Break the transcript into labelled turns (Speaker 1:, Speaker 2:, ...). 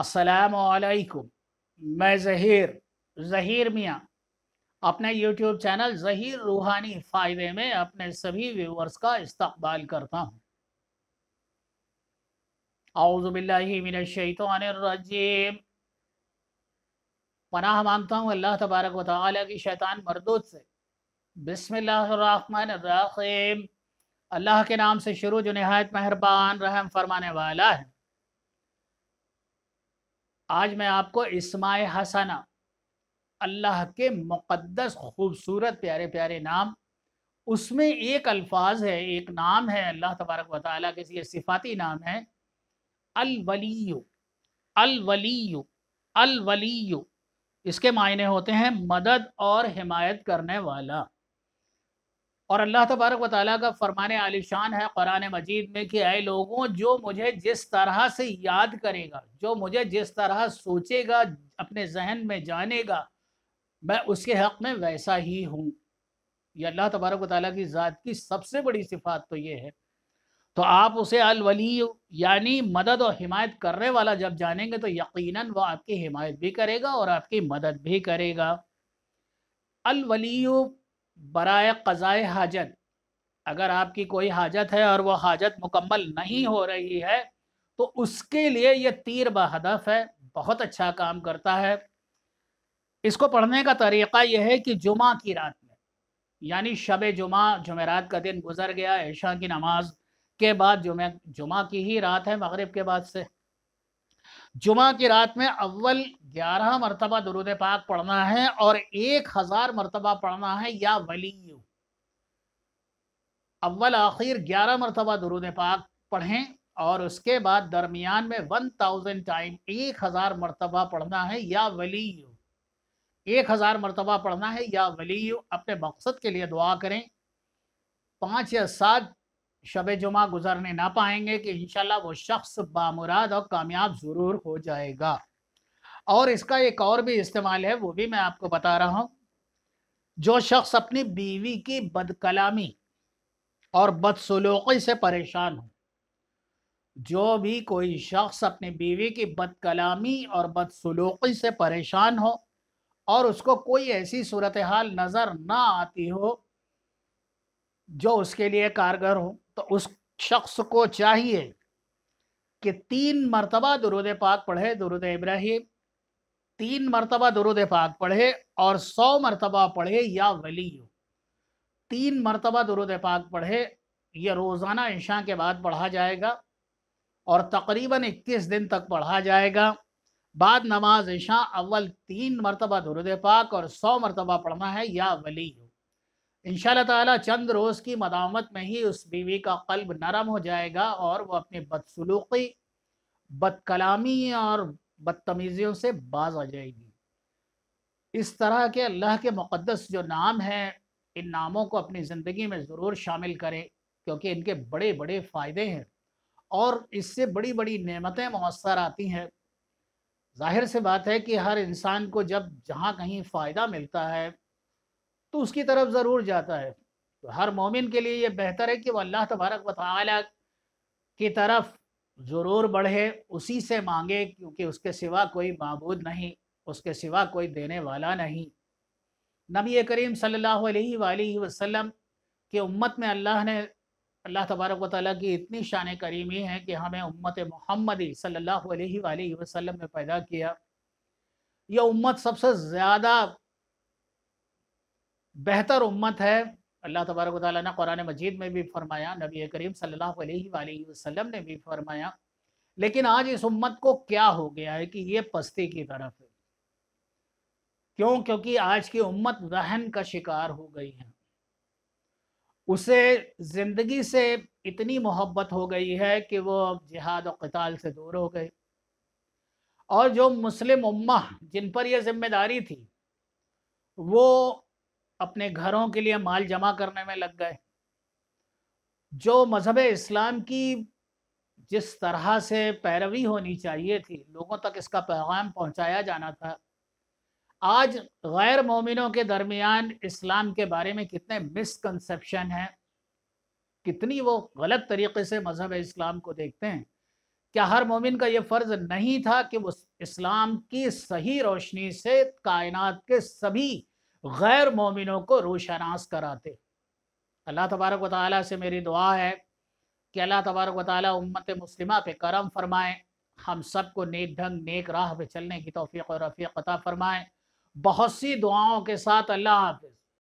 Speaker 1: असलकुम मैं जहीर जहीर मियाँ अपने यूट्यूब चैनल जहीर रूहानी फ़ायदे में अपने सभी व्यूवर्स का इस्तबाल करता हूँ आउज़बिल्लिमिनशैतरजीम पनाह मांगता हूँ अल्लाह तबारक व की शैतान मरदूद से बिसमीम अल्लाह के नाम से शुरू जो नहायत मेहरबान रहम फरमाने वाला है आज मैं आपको इसमाय हसना अल्लाह के मुक़दस खूबसूरत प्यारे प्यारे नाम उसमें एक अल्फाज है एक नाम है अल्लाह तबारक व ताली के लिए सिफाती नाम है अलवलीयु अलवलीयु अलवलीयु इसके मायने होते हैं मदद और हिमायत करने वाला और अल्लाह तबारक व ताली का फरमान आलिशान है क़ुरान मजीद में कि अः लोगों जो मुझे जिस तरह से याद करेगा जो मुझे जिस तरह सोचेगा अपने जहन में जानेगा मैं उसके हक़ में वैसा ही हूँ ये अल्लाह तबारक व ताली की ज़ात की सबसे बड़ी सिफात तो ये है तो आप उसे अलवली यानी मदद और हिमायत करने वाला जब जानेंगे तो यकीनन वह आपकी हिमायत भी करेगा और आपकी मदद भी करेगा अलवली बरए क़ज़ाए हाजत अगर आपकी कोई हाजत है और वह हाजत मुकम्मल नहीं हो रही है तो उसके लिए ये तीर बहदफ है बहुत अच्छा काम करता है इसको पढ़ने का तरीक़ा यह है कि जुमा की रात में यानी शब जुमा जुमेरात का दिन गुजर गया ऐशा की नमाज के बाद जुमे जुमा की ही रात है मगरब के बाद से जुमा की रात में अव्वल ग्यारह मरतबा दरुद पाक पढ़ना है और एक हज़ार मरतबा पढ़ना है या वली अव्वल आखिर ग्यारह मरतबा दरुद पाक पढ़ें और उसके बाद दरमियान में वन थाउजेंड टाइम एक हज़ार मरतबा पढ़ना है या वली एक हज़ार मरतबा पढ़ना है या वली अपने मकसद के लिए दुआ करें पांच या सात शब जुमा गुजरने ना पाएंगे कि इनशाला वो शख्स बामुराद और कामयाब ज़रूर हो जाएगा और इसका एक और भी इस्तेमाल है वो भी मैं आपको बता रहा हूँ जो शख्स अपनी बीवी की बदकलामी और बदसलूकी से परेशान हो जो भी कोई शख्स अपनी बीवी की बदकलामी और बदसलूकी से परेशान हो और उसको कोई ऐसी सूरत हाल नज़र ना आती हो जो उसके लिए कारगर हो तो उस शख्स को चाहिए कि तीन मरतबा दुरुद पाक पढ़े दुरुद इब्राहिम तीन मरतबा दुरुद पाक पढ़े और सौ मरतबा पढ़े या वली तीन मरतबा दुरुद पाक पढ़े ये रोज़ाना इशा के बाद पढ़ा जाएगा और तकरीबन 21 दिन तक पढ़ा जाएगा बाद नमाज इशा अव्वल तीन मरतबा दुरुद पाक और सौ मरतबा पढ़ना है या वली इन ताला चंद रोज़ की मदामत में ही उस बीवी का कल्ब नरम हो जाएगा और वह अपने बदसलूकी बदकलामी और बदतमीज़ियों से बाज आ जाएगी इस तरह के अल्लाह के मुक़दस जो नाम हैं इन नामों को अपनी ज़िंदगी में ज़रूर शामिल करें क्योंकि इनके बड़े बड़े फ़ायदे हैं और इससे बड़ी बड़ी नमतें मौसर आती हैं जाहिर से बात है कि हर इंसान को जब जहाँ कहीं फ़ायदा मिलता है तो उसकी तरफ ज़रूर जाता है तो हर मोमिन के लिए ये बेहतर है कि वह अल्लाह तबारक वाली की तरफ ज़रूर बढ़े उसी से मांगे क्योंकि उसके सिवा कोई मबूद नहीं उसके सिवा कोई देने वाला नहीं नबी करीम सल्लल्लाहु अलैहि वसल्लम की उम्मत में अल्लाह ने अल्लाह तबारक व ताली की इतनी शान करीमी है कि हमें उम्मत मोहम्मदी सल्लल्लाहु अलैहि वसल्लम में पैदा किया यह उम्मत सबसे ज़्यादा बेहतर उम्मत है अल्लाह तबारक ने कुरान मजीद में भी फरमाया नबी करीम सल्लल्लाहु अलैहि वसल्लम ने भी फरमाया लेकिन आज इस उम्मत को क्या हो गया है कि ये पस्ती की तरफ है क्यों क्योंकि आज की उम्मत वहन का शिकार हो गई है उसे ज़िंदगी से इतनी मोहब्बत हो गई है कि वो अब जिहाद और कताल से दूर हो गए और जो मुस्लिम उम्मा जिन पर यह जिम्मेदारी थी वो अपने घरों के लिए माल जमा करने में लग गए जो मजहब इस्लाम की जिस तरह से पैरवी होनी चाहिए थी लोगों तक इसका पैगाम पहुंचाया जाना था आज गैर मोमिनों के दरमियान इस्लाम के बारे में कितने मिसकंसेप्शन हैं कितनी वो गलत तरीके से मजहब इस्लाम को देखते हैं क्या हर मोमिन का ये फ़र्ज़ नहीं था कि वो इस्लाम की सही रोशनी से कायनात के सभी गैर मोमिनों को रोशनास कराते अल्लाह तबारक वाली से मेरी दुआ है कि अल्लाह तबारक वाली उम्मत मुस्लिमा पे करम फरमाएँ हम सब को नेक ढंग नेक राह पे चलने की तोफ़ी और रफ़ी अता फरमाएँ बहुत सी दुआओं के साथ अल्लाह हाफिज़